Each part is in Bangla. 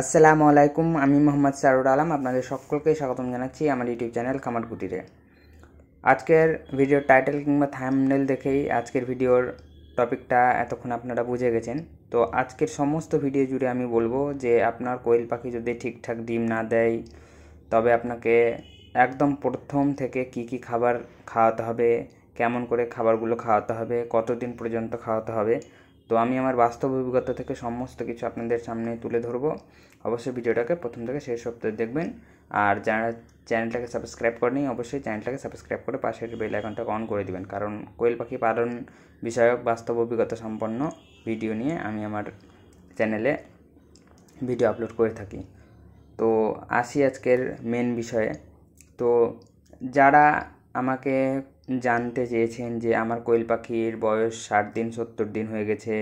আসসালামু আলাইকুম আমি মোহাম্মদ সারুর আলম আপনাদের সকলকে স্বাগতম জানাচ্ছি আমার ইউটিউব চ্যানেল খামার কুটিরে আজকের ভিডিওর টাইটেল কিংবা থামনেল দেখেই আজকের ভিডিওর টপিকটা এতক্ষণ আপনারা বুঝে গেছেন তো আজকের সমস্ত ভিডিও জুড়ে আমি বলবো যে আপনার কোয়েল পাখি যদি ঠিকঠাক ডিম না দেয় তবে আপনাকে একদম প্রথম থেকে কি কি খাবার খাওয়াতে হবে কেমন করে খাবারগুলো খাওয়াতে হবে কতদিন পর্যন্ত খাওয়াতে হবে তো আমি আমার বাস্তব অভিজ্ঞতা থেকে সমস্ত কিছু আপনাদের সামনে তুলে ধরবো অবশ্যই ভিডিওটাকে প্রথম থেকে শেষ সপ্তাহে দেখবেন আর যারা চ্যানেলটাকে সাবস্ক্রাইব করেনি অবশ্যই চ্যানেলটাকে সাবস্ক্রাইব করে পাশের বেল আইকনটাকে অন করে দিবেন কারণ কোয়েল পাখি পালন বিষয়ক বাস্তব অভিজ্ঞতা সম্পন্ন ভিডিও নিয়ে আমি আমার চ্যানেলে ভিডিও আপলোড করে থাকি তো আসি আজকের মেন বিষয়ে তো যারা আমাকে জানতে চেয়েছেন যে আমার কোয়েল পাখির বয়স ষাট দিন সত্তর দিন হয়ে গেছে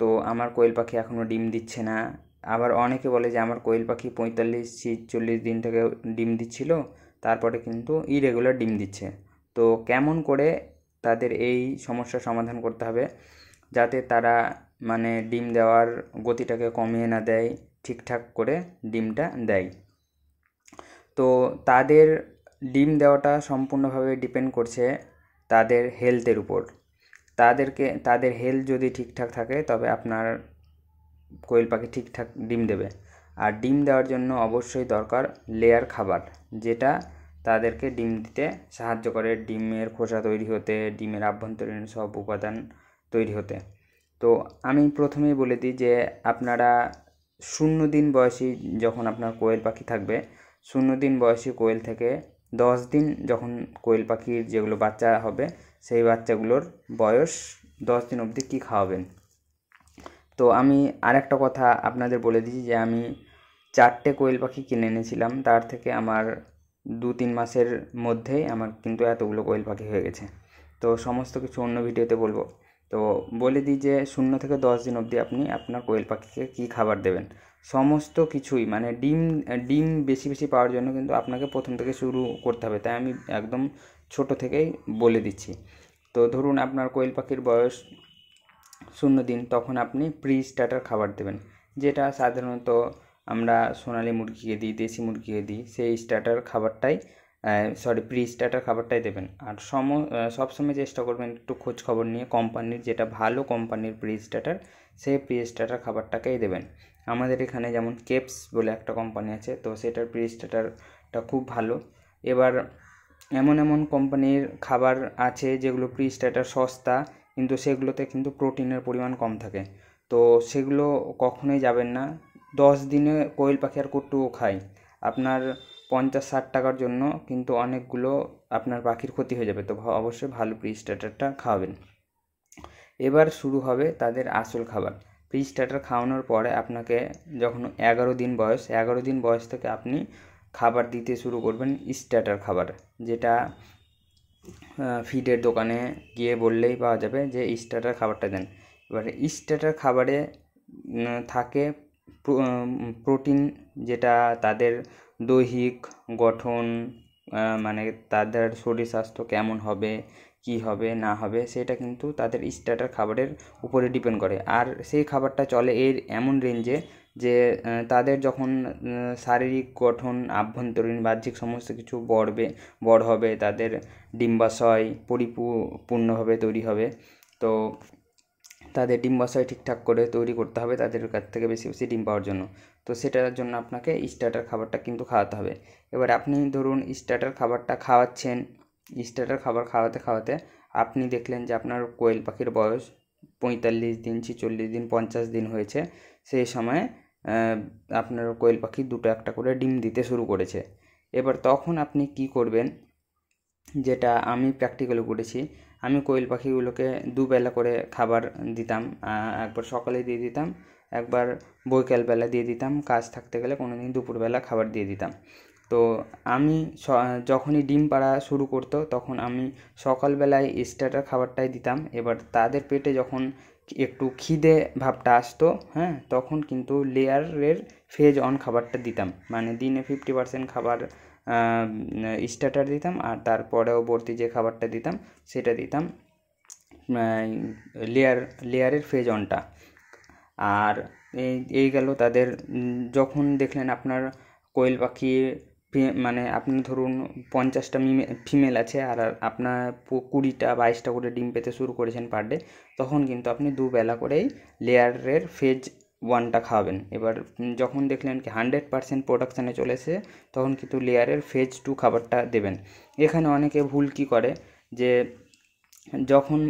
তো আমার কোয়েল পাখি এখনও ডিম দিচ্ছে না আবার অনেকে বলে যে আমার কোয়েল পাখি পঁয়তাল্লিশ চল্লিশ দিন থেকে ডিম দিচ্ছিল তারপরে কিন্তু ইরেগুলার ডিম দিচ্ছে তো কেমন করে তাদের এই সমস্যা সমাধান করতে হবে যাতে তারা মানে ডিম দেওয়ার গতিটাকে কমিয়ে না দেয় ঠিকঠাক করে ডিমটা দেয় তো তাদের ডিম দেওয়াটা সম্পূর্ণভাবে ডিপেন্ড করছে তাদের হেলথের উপর তাদেরকে তাদের হেলথ যদি ঠিকঠাক থাকে তবে আপনার কোয়েল পাখি ঠিকঠাক ডিম দেবে আর ডিম দেওয়ার জন্য অবশ্যই দরকার লেয়ার খাবার যেটা তাদেরকে ডিম দিতে সাহায্য করে ডিমের খোসা তৈরি হতে ডিমের আভ্যন্তরীণ সব উপাদান তৈরি হতে তো আমি প্রথমেই বলে দিই যে আপনারা শূন্য দিন বয়সী যখন আপনার কোয়েল পাখি থাকবে শূন্য দিন বয়সী কোয়েল থেকে দশ দিন যখন কোয়েল পাখির যেগুলো বাচ্চা হবে সেই বাচ্চাগুলোর বয়স দশ দিন অবধি কী খাওয়াবেন তো আমি আরেকটা কথা আপনাদের বলে দিচ্ছি যে আমি চারটে কোয়েল পাখি কিনে এনেছিলাম তার থেকে আমার দু তিন মাসের মধ্যেই আমার কিন্তু এতগুলো কোয়েল পাখি হয়ে গেছে তো সমস্ত কিছু অন্য ভিডিওতে বলবো তো বলে দিই যে শূন্য থেকে দশ দিন অবধি আপনি আপনার কোয়েল পাখিকে কী খাবার দেবেন সমস্ত কিছুই মানে ডিম ডিম বেশি বেশি পাওয়ার জন্য কিন্তু আপনাকে প্রথম থেকে শুরু করতে হবে তাই আমি একদম ছোট থেকেই বলে দিচ্ছি তো ধরুন আপনার কোয়েল পাখির বয়স শূন্য দিন তখন আপনি প্রি স্টার্টার খাবার দেবেন যেটা সাধারণত আমরা সোনালি মুরগিকে দিই দেশি মুরগিকে দিই সেই স্টার্টার খাবারটাই সরি প্রি স্টার্টার খাবারটাই দেবেন আর সম সবসময় চেষ্টা করবেন একটু খোঁজ খবর নিয়ে কোম্পানির যেটা ভালো কোম্পানির প্রি স্টার্টার সেই প্রি স্টার্টার খাবারটাকেই দেবেন আমাদের এখানে যেমন কেপস বলে একটা কোম্পানি আছে তো সেটার প্রিস স্টার্টারটা খুব ভালো এবার এমন এমন কোম্পানির খাবার আছে যেগুলো প্রি স্টার্টার সস্তা কিন্তু সেগুলোতে কিন্তু প্রোটিনের পরিমাণ কম থাকে তো সেগুলো কখনোই যাবেন না দশ দিনে কোয়েল পাখি আর কুট্টুও খায় আপনার পঞ্চাশ ষাট টাকার জন্য কিন্তু অনেকগুলো আপনার পাখির ক্ষতি হয়ে যাবে তো অবশ্যই ভালো প্রি স্টার্টারটা খাওয়াবেন এবার শুরু হবে তাদের আসল খাবার প্রি স্টার্টার খাওয়ানোর পরে আপনাকে যখন এগারো দিন বয়স এগারো দিন বয়স থেকে আপনি খাবার দিতে শুরু করবেন স্টার্টার খাবার যেটা ফিডের দোকানে গিয়ে বললেই পাওয়া যাবে যে স্টার্টার খাবারটা দেন এবার স্টার্টার খাবারে থাকে প্রোটিন যেটা তাদের দৈহিক গঠন মানে তাদের শরীর স্বাস্থ্য কেমন হবে কি হবে না হবে সেটা কিন্তু তাদের স্টার্টার খাবারের উপরে ডিপেন্ড করে আর সেই খাবারটা চলে এর এমন রেঞ্জে যে তাদের যখন শারীরিক গঠন আভ্যন্তরীণ বাহ্যিক সমস্ত কিছু বড়বে বড় হবে তাদের ডিম্বাশয় পরিপূর্ণভাবে তৈরি হবে তো তাদের ডিম্বাশয় ঠিকঠাক করে তৈরি করতে হবে তাদের কাছ থেকে বেশি বেশি ডিম পাওয়ার জন্য তো সেটার জন্য আপনাকে স্টার্টার খাবারটা কিন্তু খাওয়াতে হবে এবার আপনি ধরুন স্টার্টার খাবারটা খাওয়াচ্ছেন স্টার্টার খাবার খাওয়াতে খাওয়াতে আপনি দেখলেন যে আপনার কোয়েল পাখির বয়স পঁয়তাল্লিশ দিন ছেচল্লিশ দিন পঞ্চাশ দিন হয়েছে সেই সময়ে আপনার কোয়েল পাখি দুটো একটা করে ডিম দিতে শুরু করেছে এবার তখন আপনি কি করবেন যেটা আমি প্র্যাকটিক্যালি করেছি আমি কোয়েল পাখিগুলোকে দুবেলা করে খাবার দিতাম একবার সকালে দিয়ে দিতাম একবার বৈকালবেলা দিয়ে দিতাম কাজ থাকতে গেলে কোনো দিন দুপুরবেলা খাবার দিয়ে দিতাম তো আমি যখনই ডিম পাড়া শুরু করতো তখন আমি সকালবেলায় স্টার্টার খাবারটাই দিতাম এবার তাদের পেটে যখন একটু খিদে ভাবটা আসতো হ্যাঁ তখন কিন্তু লেয়ারের ফেজ অন খাবারটা দিতাম মানে দিনে ফিফটি পার্সেন্ট খাবার স্টার্টার দিতাম আর তারপরেওবর্তী যে খাবারটা দিতাম সেটা দিতাম লেয়ার লেয়ারের ফেজ অনটা আর এই এই গেল তাদের যখন দেখলেন আপনার কোয়েল পাখি মানে আপনি ধরুন পঞ্চাশটা মিমে ফিমেল আছে আর আপনার কুড়িটা বাইশটা করে ডিম পেতে শুরু করেছেন পার ডে তখন কিন্তু আপনি দুবেলা করেই লেয়ারের ফেজ ওয়ানটা খাওয়াবেন এবার যখন দেখলেন কি হান্ড্রেড পারসেন্ট প্রোডাকশানে চলে এসে তখন কিন্তু লেয়ারের ফেজ টু খাবারটা দেবেন এখানে অনেকে ভুল কি করে যে যখন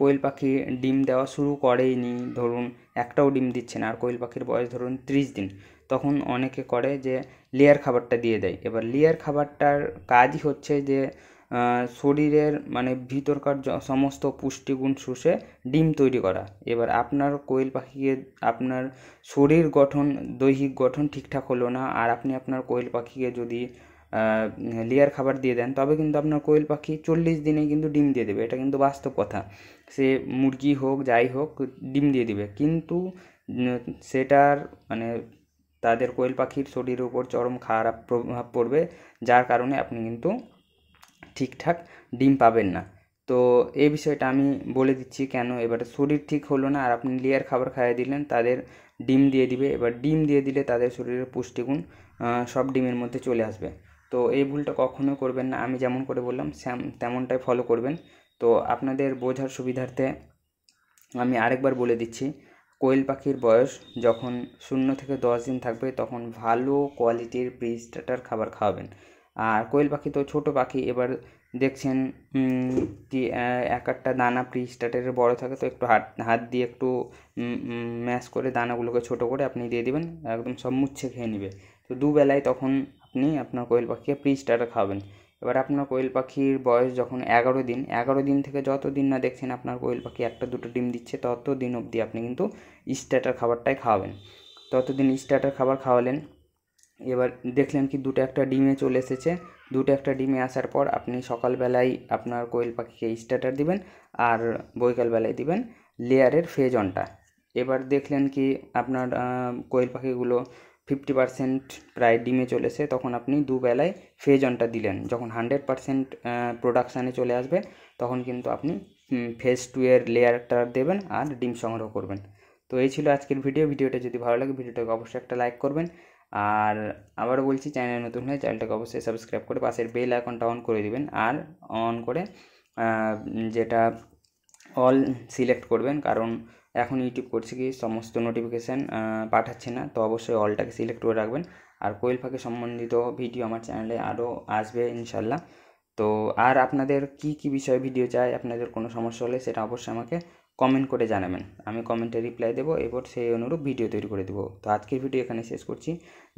কোয়েল পাখি ডিম দেওয়া শুরু করেইনি ধরুন একটাও ডিম দিচ্ছে না আর কোয়েল পাখির বয়স ধরুন ত্রিশ দিন তখন অনেকে করে যে লেয়ার খাবারটা দিয়ে দেয় এবার লেয়ার খাবারটার কাজই হচ্ছে যে শরীরের মানে ভিতরকার সমস্ত পুষ্টিগুণ শুষে ডিম তৈরি করা এবার আপনার কোয়েল পাখিকে আপনার শরীর গঠন দৈহিক গঠন ঠিকঠাক হলো না আর আপনি আপনার কোয়েল পাখিকে যদি লেয়ার খাবার দিয়ে দেন তবে কিন্তু আপনার কোয়েল পাখি চল্লিশ দিনে কিন্তু ডিম দিয়ে দেবে এটা কিন্তু বাস্তব কথা সে মুরগি হোক যাই হোক ডিম দিয়ে দিবে কিন্তু সেটার মানে তাদের কোয়েল পাখির শরীরের উপর চরম খারাপ প্রভাব পড়বে যার কারণে আপনি কিন্তু ঠিকঠাক ডিম পাবেন না তো এই বিষয়টা আমি বলে দিচ্ছি কেন এবারে শরীর ঠিক হলো না আর আপনি লেয়ার খাবার খাইয়ে দিলেন তাদের ডিম দিয়ে দিবে এবার ডিম দিয়ে দিলে তাদের শরীরের পুষ্টিগুণ সব ডিমের মধ্যে চলে আসবে তো এই ভুলটা কখনো করবেন না আমি যেমন করে বললাম তেমনটাই ফলো করবেন তো আপনাদের বোঝার সুবিধার্থে আমি আরেকবার বলে দিচ্ছি কোয়েল পাখির বয়স যখন শূন্য থেকে দশ দিন থাকবে তখন ভালো কোয়ালিটির প্রি স্টার্টার খাবার খাওয়াবেন আর কোয়েল পাখি তো ছোটো পাখি এবার দেখছেন কি এক একটা দানা প্রি স্টার্টারের বড় থাকে তো একটু হাত হাত দিয়ে একটু ম্যাশ করে দানাগুলোকে ছোট করে আপনি দিয়ে দিবেন একদম সব মুচ্ছে খেয়ে নেবে তো দুবেলায় তখন আপনি আপনার কোয়েল পাখিকে প্রি স্টার্টার খাওয়াবেন এবার আপনার কোয়েল পাখির বয়স যখন এগারো দিন এগারো দিন থেকে যত দিন না দেখছেন আপনার কোয়েল পাখি একটা দুটো ডিম দিচ্ছে তত দিন অবধি আপনি কিন্তু স্টার্টার খাবারটাই খাওয়াবেন ততদিন স্টার্টার খাবার খাওয়ালেন এবার দেখলেন কি দুটো একটা ডিমে চলে এসেছে দুটো একটা ডিমে আসার পর আপনি সকালবেলায় আপনার কোয়েল পাখিকে স্টার্টার দিবেন আর বৈকালবেলায় দিবেন লেয়ারের ফেজনটা এবার দেখলেন কি আপনার কোয়েল পাখিগুলো ফিফটি পারসেন্ট প্রায় ডিমে চলেছে তখন আপনি দুবেলায় ফেজ অনটা দিলেন যখন হান্ড্রেড পারসেন্ট প্রোডাকশানে চলে আসবে তখন কিন্তু আপনি ফেজ টু এর লেয়ারটা দেবেন আর ডিম সংগ্রহ করবেন তো এই ছিল আজকের ভিডিও ভিডিওটা যদি ভালো লাগে ভিডিওটাকে অবশ্যই একটা লাইক করবেন আর আবারও বলছি চ্যানেল নতুন হলে চ্যানেলটাকে অবশ্যই সাবস্ক্রাইব করে পাশের বেল আইকনটা অন করে দিবেন আর অন করে যেটা অল সিলেক্ট করবেন কারণ এখন ইউটিউব করছে কি সমস্ত নোটিফিকেশান পাঠাচ্ছে না তো অবশ্যই অলটাকে সিলেক্ট করে রাখবেন আর কোয়েল পাখি সম্বন্ধিত ভিডিও আমার চ্যানেলে আরও আসবে ইনশাল্লাহ তো আর আপনাদের কি কি বিষয়ে ভিডিও চাই আপনাদের কোনো সমস্যা হলে সেটা অবশ্যই আমাকে কমেন্ট করে জানাবেন আমি কমেন্টে রিপ্লাই দেবো এরপর সেই অনুরূপ ভিডিও তৈরি করে দেবো তো আজকের ভিডিও এখানে শেষ করছি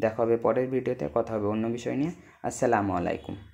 দেখা হবে পরের ভিডিওতে কথা হবে অন্য বিষয় নিয়ে আসসালামু আলাইকুম